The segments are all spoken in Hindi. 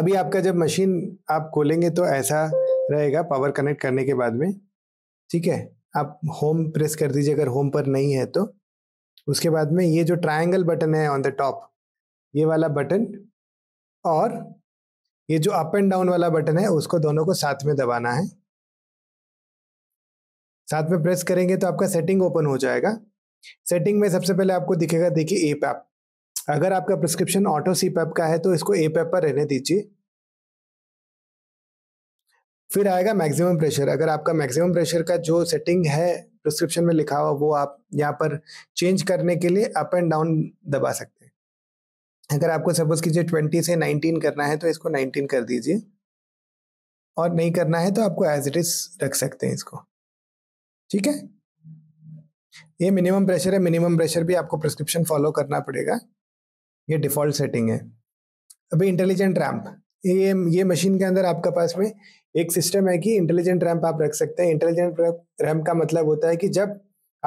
अभी आपका जब मशीन आप खोलेंगे तो ऐसा रहेगा पावर कनेक्ट करने के बाद में ठीक है आप होम प्रेस कर दीजिए अगर होम पर नहीं है तो उसके बाद में ये जो ट्रायंगल बटन है ऑन द टॉप ये वाला बटन और ये जो अप एंड डाउन वाला बटन है उसको दोनों को साथ में दबाना है साथ में प्रेस करेंगे तो आपका सेटिंग ओपन हो जाएगा सेटिंग में सबसे पहले आपको दिखेगा देखिए एप ऐप अगर आपका प्रिस्क्रिप्शन ऑटो सी पैप का है तो इसको ए पैप पर रहने दीजिए फिर आएगा मैक्सिमम प्रेशर अगर आपका मैक्सिमम प्रेशर का जो सेटिंग है प्रिस्क्रिप्शन में लिखा हुआ वो आप यहाँ पर चेंज करने के लिए अप एंड डाउन दबा सकते हैं अगर आपको सपोज कीजिए ट्वेंटी से नाइनटीन करना है तो इसको नाइनटीन कर दीजिए और नहीं करना है तो आपको एज इट इज रख सकते हैं इसको ठीक है ये मिनिमम प्रेशर है मिनिमम प्रेशर भी आपको प्रिस्क्रिप्शन फॉलो करना पड़ेगा ये डिफॉल्ट सेटिंग है अभी इंटेलिजेंट रैम्प ये ये मशीन के अंदर आपके पास में एक सिस्टम है कि इंटेलिजेंट रैम्प आप रख सकते हैं इंटेलिजेंट रैम्प का मतलब होता है कि जब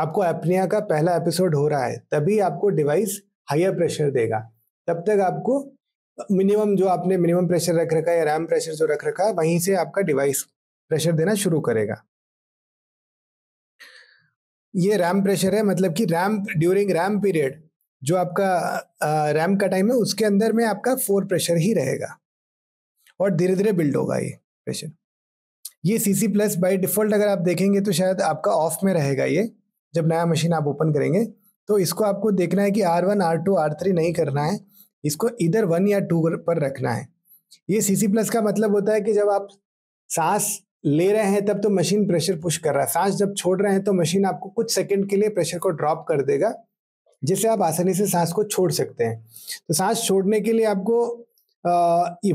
आपको एपनिया का पहला एपिसोड हो रहा है तभी आपको डिवाइस हायर प्रेशर देगा तब तक आपको मिनिमम जो आपने मिनिमम प्रेशर रख रखा है या रैम प्रेशर जो रख रखा है वहीं से आपका डिवाइस प्रेशर देना शुरू करेगा ये रैम प्रेशर है मतलब कि रैम ड्यूरिंग रैम पीरियड जो आपका रैम का टाइम है उसके अंदर में आपका फोर प्रेशर ही रहेगा और धीरे धीरे बिल्ड होगा ये प्रेशर ये C C plus by default अगर आप देखेंगे तो शायद आपका ऑफ में रहेगा ये जब नया मशीन आप ओपन करेंगे तो इसको आपको देखना है कि R one R two R three नहीं करना है इसको इधर वन या टू पर रखना है ये सी सी प्लस का मतलब होता है कि जब आप सांस ले रहे हैं तब तो मशीन प्रेशर पुश कर रहा है सांस जब छोड़ रहे हैं तो मशीन आपको कुछ सेकंड के लिए प्रेशर को ड्रॉप कर देगा जिससे आप आसानी से सांस को छोड़ सकते हैं तो सांस छोड़ने के लिए आपको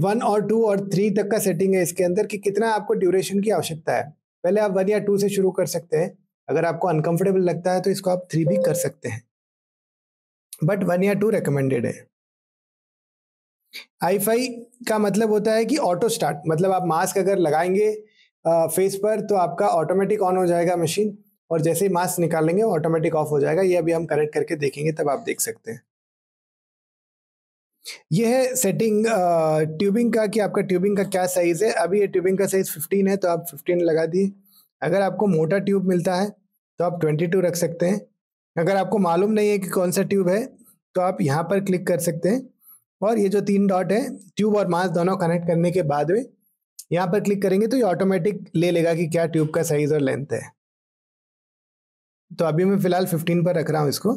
वन और टू और थ्री तक का सेटिंग है इसके अंदर कि कितना आपको ड्यूरेशन की आवश्यकता है पहले आप वन या टू से शुरू कर सकते हैं अगर आपको अनकंफर्टेबल लगता है तो इसको आप थ्री भी कर सकते हैं बट वन या टू रिकमेंडेड है आई फाई का मतलब होता है कि ऑटो स्टार्ट मतलब आप मास्क अगर लगाएंगे फेस पर तो आपका ऑटोमेटिक ऑन हो जाएगा मशीन और जैसे ही मास्क निकालेंगे ऑटोमेटिक ऑफ हो जाएगा ये अभी हम करेक्ट करके देखेंगे तब आप देख सकते हैं यह है सेटिंग ट्यूबिंग का कि आपका ट्यूबिंग का क्या साइज़ है अभी ये ट्यूबिंग का साइज़ 15 है तो आप 15 लगा दिए अगर आपको मोटा ट्यूब मिलता है तो आप 22 रख सकते हैं अगर आपको मालूम नहीं है कि कौन सा ट्यूब है तो आप यहाँ पर क्लिक कर सकते हैं और ये जो तीन डॉट है ट्यूब और मास्क दोनों कनेक्ट करने के बाद में यहाँ पर क्लिक करेंगे तो ये ऑटोमेटिक ले लेगा कि क्या ट्यूब का साइज़ और लेंथ है तो अभी मैं फिलहाल फिफ्टीन पर रख रहा हूँ इसको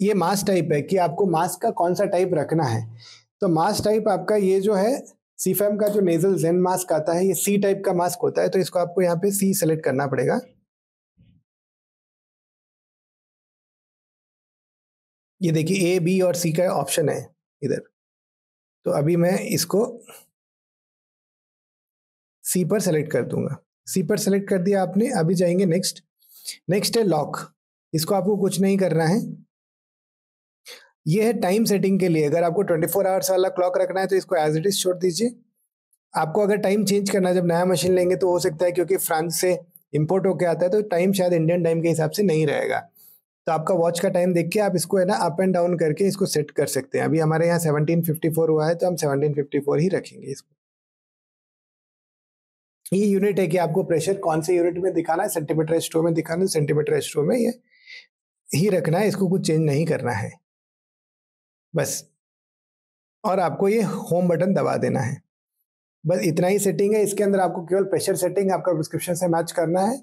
ये मास टाइप है कि आपको मास्क का कौन सा टाइप रखना है तो मास टाइप आपका ये जो है सीफेम का जो नेजल जेन मास्क आता है ये सी टाइप का मास्क होता है तो इसको आपको यहाँ पे सी सेलेक्ट करना पड़ेगा ये देखिए ए बी और सी का ऑप्शन है इधर तो अभी मैं इसको सी पर सेलेक्ट कर दूंगा सी पर सेलेक्ट कर दिया आपने अभी जाएंगे नेक्स्ट नेक्स्ट है लॉक इसको आपको कुछ नहीं करना है यह है टाइम सेटिंग के लिए अगर आपको 24 फोर आवर्स वाला क्लॉक रखना है तो इसको एज इट इज छोड़ दीजिए आपको अगर टाइम चेंज करना है जब नया मशीन लेंगे तो हो सकता है क्योंकि फ्रांस से इम्पोर्ट होके आता है तो टाइम शायद इंडियन टाइम के हिसाब से नहीं रहेगा तो आपका वॉच का टाइम देख के आप इसको है ना अप एंड डाउन करके इसको सेट कर सकते हैं अभी हमारे यहाँ सेवनटीन फिफ्टी फोर हुआ है तो हम सेवनटीन फिफ्टी फोर ही रखेंगे इसको ये यूनिट है कि आपको प्रेशर कौन से यूनिट में दिखाना है सेंटीमीटर स्टो में दिखाना है सेंटीमीटर स्टो में ये ही रखना है इसको कुछ चेंज नहीं करना है बस और आपको ये होम बटन दबा देना है बस इतना ही सेटिंग है इसके अंदर आपको केवल प्रेशर सेटिंग आपका प्रिस्क्रिप्शन से मैच करना है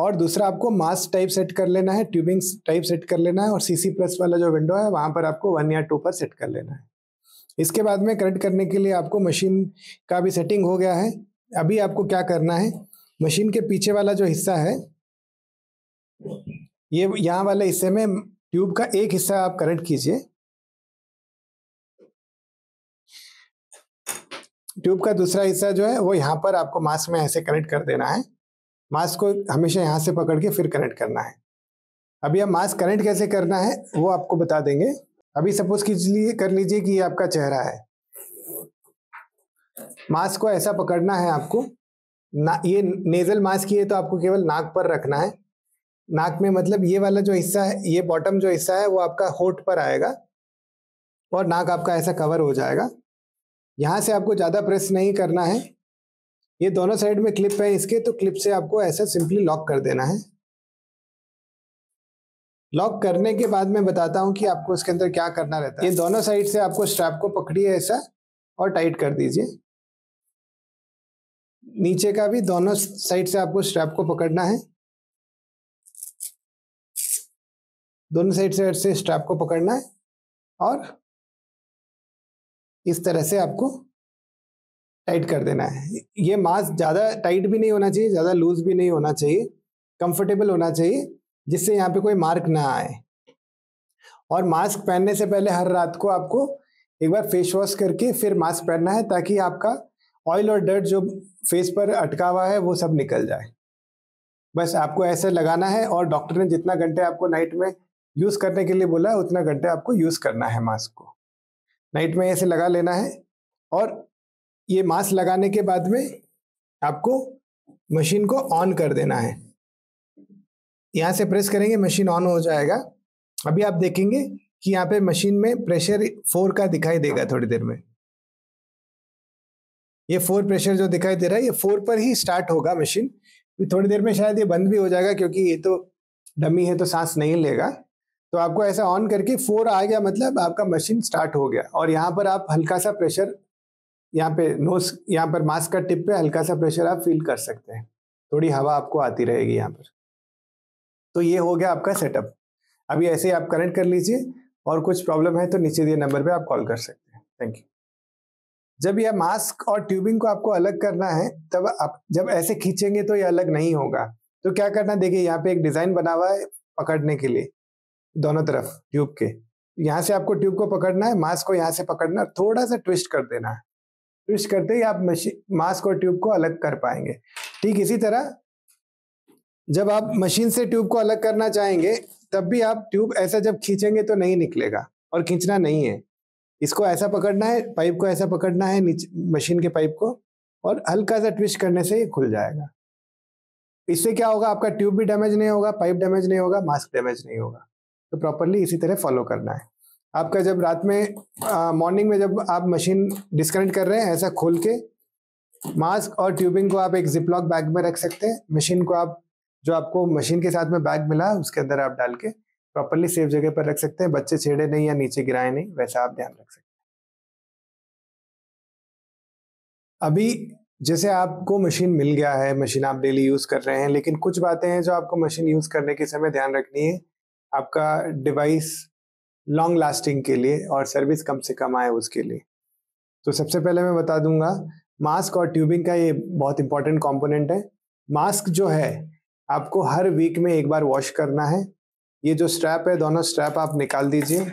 और दूसरा आपको मास टाइप सेट कर लेना है ट्यूबिंग टाइप सेट कर लेना है और सीसी प्लस वाला जो विंडो है वहां पर आपको वन या टू पर सेट कर लेना है इसके बाद में करेक्ट करने के लिए आपको मशीन का भी सेटिंग हो गया है अभी आपको क्या करना है मशीन के पीछे वाला जो हिस्सा है ये यहाँ वाले हिस्से में ट्यूब का एक हिस्सा आप करंट कीजिए ट्यूब का दूसरा हिस्सा जो है वो यहाँ पर आपको मास्क में ऐसे कनेक्ट कर देना है मास्क को हमेशा यहाँ से पकड़ के फिर कनेक्ट करना है अभी आप मास्क कनेक्ट कैसे करना है वो आपको बता देंगे अभी सपोज कीजिए कर लीजिए कि ये आपका चेहरा है मास्क को ऐसा पकड़ना है आपको ना ये नेजल मास्क ये तो आपको केवल नाक पर रखना है नाक में मतलब ये वाला जो हिस्सा है ये बॉटम जो हिस्सा है वो आपका होठ पर आएगा और नाक आपका ऐसा कवर हो जाएगा यहाँ से आपको ज़्यादा प्रेस नहीं करना है ये दोनों साइड में क्लिप है इसके तो क्लिप से आपको ऐसा सिंपली लॉक कर देना है लॉक करने के बाद मैं बताता हूँ कि आपको इसके अंदर क्या करना रहता है ये दोनों साइड से आपको स्ट्रैप को पकड़िए ऐसा और टाइट कर दीजिए नीचे का भी दोनों साइड से आपको स्ट्रैप को पकड़ना है दोनों साइड से से स्ट्रैप को पकड़ना है और इस तरह से आपको टाइट कर देना है ये मास्क ज़्यादा टाइट भी नहीं होना चाहिए ज़्यादा लूज भी नहीं होना चाहिए कंफर्टेबल होना चाहिए जिससे यहाँ पे कोई मार्क ना आए और मास्क पहनने से पहले हर रात को आपको एक बार फेस वॉश करके फिर मास्क पहनना है ताकि आपका ऑयल और डर्ट जो फेस पर अटका हुआ है वो सब निकल जाए बस आपको ऐसे लगाना है और डॉक्टर ने जितना घंटे आपको नाइट में यूज़ करने के लिए बोला है उतना घंटे आपको यूज़ करना है मास्क को नाइट में ऐसे लगा लेना है और ये मास्क लगाने के बाद में आपको मशीन को ऑन कर देना है यहाँ से प्रेस करेंगे मशीन ऑन हो जाएगा अभी आप देखेंगे कि यहाँ पे मशीन में प्रेशर फोर का दिखाई देगा थोड़ी देर में ये फोर प्रेशर जो दिखाई दे रहा है ये फोर पर ही स्टार्ट होगा मशीन थोड़ी देर में शायद ये बंद भी हो जाएगा क्योंकि ये तो डमी है तो सांस नहीं लेगा तो आपको ऐसा ऑन करके फोर आ गया मतलब आपका मशीन स्टार्ट हो गया और यहाँ पर आप हल्का सा प्रेशर यहाँ पे नोस यहाँ पर मास्क का टिप पे हल्का सा प्रेशर आप फील कर सकते हैं थोड़ी हवा आपको आती रहेगी यहाँ पर तो ये हो गया आपका सेटअप अभी ऐसे ही आप कनेक्ट कर लीजिए और कुछ प्रॉब्लम है तो नीचे दिए नंबर पे आप कॉल कर सकते हैं थैंक यू जब यह मास्क और ट्यूबिंग को आपको अलग करना है तब आप जब ऐसे खींचेंगे तो यह अलग नहीं होगा तो क्या करना देखिए यहाँ पे एक डिजाइन बना हुआ है पकड़ने के लिए दोनों तरफ ट्यूब के यहाँ से आपको ट्यूब को पकड़ना है मास्क को यहाँ से पकड़ना है थोड़ा सा ट्विस्ट कर देना है ट्विस्ट करते ही आप मशीन मास्क और ट्यूब को अलग कर पाएंगे ठीक इसी तरह जब आप मशीन से ट्यूब को अलग करना चाहेंगे तब भी आप ट्यूब ऐसा जब खींचेंगे तो नहीं निकलेगा और खींचना नहीं है इसको ऐसा पकड़ना है पाइप को ऐसा पकड़ना है नीचे मशीन के पाइप को और हल्का सा ट्विस्ट करने से ये खुल जाएगा इससे क्या होगा आपका ट्यूब भी डैमेज नहीं होगा पाइप डैमेज नहीं होगा मास्क डैमेज नहीं होगा तो प्रॉपरली इसी तरह फॉलो करना है आपका जब रात में मॉर्निंग में जब आप मशीन डिस्कनेक्ट कर रहे हैं ऐसा खोल के मास्क और ट्यूबिंग को आप एक जिपलॉक बैग में रख सकते हैं मशीन को आप जो आपको मशीन के साथ में बैग मिला उसके अंदर आप डाल के प्रॉपरली सेफ जगह पर रख सकते हैं बच्चे छेड़े नहीं या नीचे गिराए नहीं वैसा आप ध्यान रख सकते हैं अभी जैसे आपको मशीन मिल गया है मशीन आप डेली यूज़ कर रहे हैं लेकिन कुछ बातें हैं जो आपको मशीन यूज़ करने के समय ध्यान रखनी है आपका डिवाइस लॉन्ग लास्टिंग के लिए और सर्विस कम से कम आए उसके लिए तो सबसे पहले मैं बता दूंगा मास्क और ट्यूबिंग का ये बहुत इंपॉर्टेंट कॉम्पोनेंट है मास्क जो है आपको हर वीक में एक बार वॉश करना है ये जो स्ट्रैप है दोनों स्ट्रैप आप निकाल दीजिए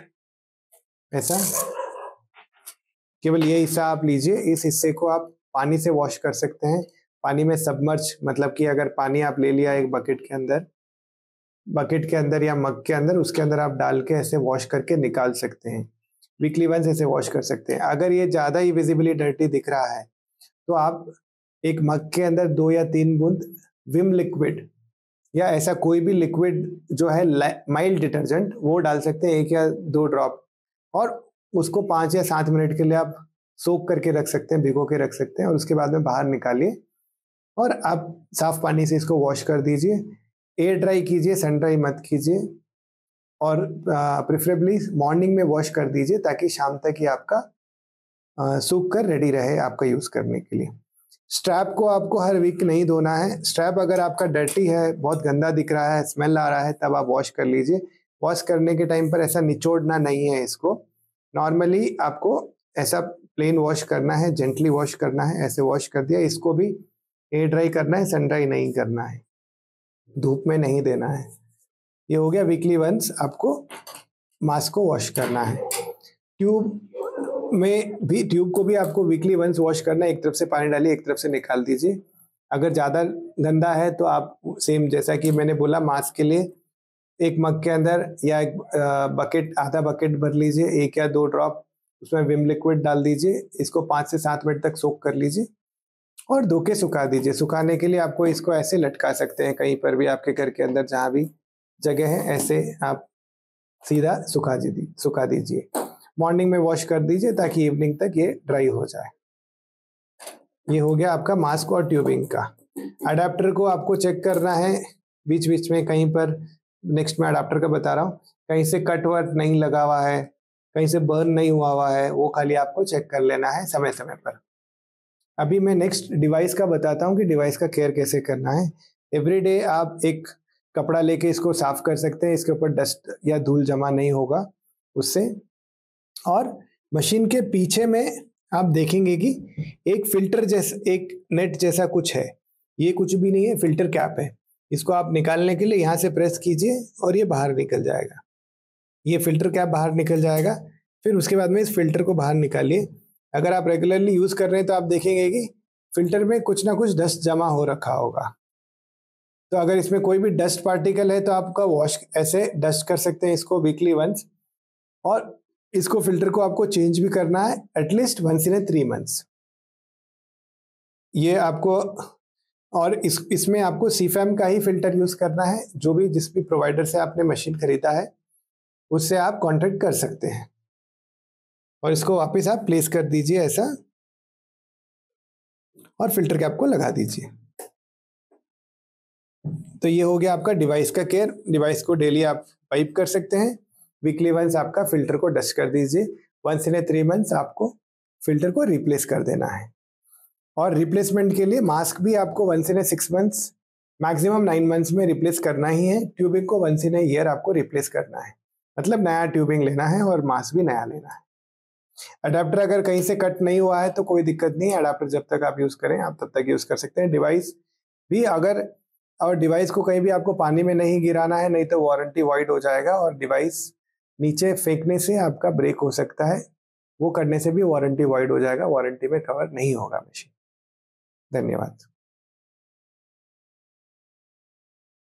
ऐसा केवल ये हिस्सा आप लीजिए इस हिस्से को आप पानी से वॉश कर सकते हैं पानी में सबमर्ज मतलब कि अगर पानी आप ले लिया एक बकेट के अंदर बकेट के अंदर या मग के अंदर उसके अंदर आप डाल के ऐसे वॉश करके निकाल सकते हैं वीकली वंस ऐसे वॉश कर सकते हैं अगर ये ज़्यादा ही विजिबली डर्टी दिख रहा है तो आप एक मग के अंदर दो या तीन बूंद विम लिक्विड या ऐसा कोई भी लिक्विड जो है माइल्ड डिटर्जेंट वो डाल सकते हैं एक या दो ड्रॉप और उसको पाँच या सात मिनट के लिए आप सोक करके रख सकते हैं भिगो के रख सकते हैं और उसके बाद में बाहर निकालिए और आप साफ पानी से इसको वॉश कर दीजिए एयर ड्राई कीजिए सन ड्राई मत कीजिए और प्रिफरेबली मॉर्निंग में वॉश कर दीजिए ताकि शाम तक ही आपका सूख कर रेडी रहे आपका यूज़ करने के लिए स्ट्रैप को आपको हर वीक नहीं धोना है स्ट्रैप अगर आपका डर्टी है बहुत गंदा दिख रहा है स्मेल आ रहा है तब आप वॉश कर लीजिए वॉश करने के टाइम पर ऐसा निचोड़ना नहीं है इसको नॉर्मली आपको ऐसा प्लेन वॉश करना है जेंटली वॉश करना है ऐसे वॉश कर दिया इसको भी एयर ड्राई करना है सन ड्राई नहीं करना है धूप में नहीं देना है ये हो गया वीकली वंस आपको मास्क को वॉश करना है ट्यूब में भी ट्यूब को भी आपको वीकली वंस वॉश करना एक तरफ से पानी डालिए एक तरफ से निकाल दीजिए अगर ज़्यादा गंदा है तो आप सेम जैसा कि मैंने बोला मास्क के लिए एक मग के अंदर या एक बकेट आधा बकेट भर लीजिए एक या दो ड्रॉप उसमें विम लिक्विड डाल दीजिए इसको पाँच से सात मिनट तक सोख कर लीजिए और धो के सुखा दीजिए सुखाने के लिए आपको इसको ऐसे लटका सकते हैं कहीं पर भी आपके घर के अंदर जहाँ भी जगह है ऐसे आप सीधा सुखा दीजिए सुखा दीजिए मॉर्निंग में वॉश कर दीजिए ताकि इवनिंग तक ये ड्राई हो जाए ये हो गया आपका मास्क और ट्यूबिंग का अडाप्टर को आपको चेक करना है बीच बीच में कहीं पर नेक्स्ट में अडाप्टर का बता रहा हूँ कहीं से कट वर्ट नहीं लगा हुआ है कहीं से बर्न नहीं हुआ हुआ है वो खाली आपको चेक कर लेना है समय समय पर अभी मैं नेक्स्ट डिवाइस का बताता हूँ कि डिवाइस का केयर कैसे करना है एवरी डे आप एक कपड़ा लेके इसको साफ कर सकते हैं इसके ऊपर डस्ट या धूल जमा नहीं होगा उससे और मशीन के पीछे में आप देखेंगे कि एक फिल्टर जैसा एक नेट जैसा कुछ है ये कुछ भी नहीं है फिल्टर कैप है इसको आप निकालने के लिए यहाँ से प्रेस कीजिए और ये बाहर निकल जाएगा ये फिल्टर कैप बाहर निकल जाएगा फिर उसके बाद में इस फिल्टर को बाहर निकालिए अगर आप रेगुलरली यूज़ कर रहे हैं तो आप देखेंगे कि फिल्टर में कुछ ना कुछ डस्ट जमा हो रखा होगा तो अगर इसमें कोई भी डस्ट पार्टिकल है तो आपका वॉश ऐसे डस्ट कर सकते हैं इसको वीकली वंस और इसको फिल्टर को आपको चेंज भी करना है at least once in a three months ये आपको और इस इसमें आपको सी का ही फिल्टर यूज़ करना है जो भी जिस भी प्रोवाइडर से आपने मशीन खरीदा है उससे आप कॉन्टेक्ट कर सकते हैं और इसको वापस आप प्लेस कर दीजिए ऐसा और फिल्टर कैप को लगा दीजिए तो ये हो गया आपका डिवाइस का केयर डिवाइस को डेली आप पाइप कर सकते हैं वीकली वंस आपका फिल्टर को डस्ट कर दीजिए once in a three months आपको फिल्टर को रिप्लेस कर देना है और रिप्लेसमेंट के लिए मास्क भी आपको once in a six months maximum nine months में रिप्लेस करना ही है ट्यूबिंग को वंस इन ए ईयर आपको रिप्लेस करना है मतलब नया ट्यूबिंग लेना है और मास्क भी नया लेना है अडाप्टर अगर कहीं से कट नहीं हुआ है तो कोई दिक्कत नहीं है अडाप्टर जब तक आप यूज़ करें आप तब तक यूज़ कर सकते हैं डिवाइस भी अगर और डिवाइस को कहीं भी आपको पानी में नहीं गिराना है नहीं तो वारंटी वाइड हो जाएगा और डिवाइस नीचे फेंकने से आपका ब्रेक हो सकता है वो करने से भी वारंटी वॉइड हो जाएगा वारंटी में कवर नहीं होगा मशीन धन्यवाद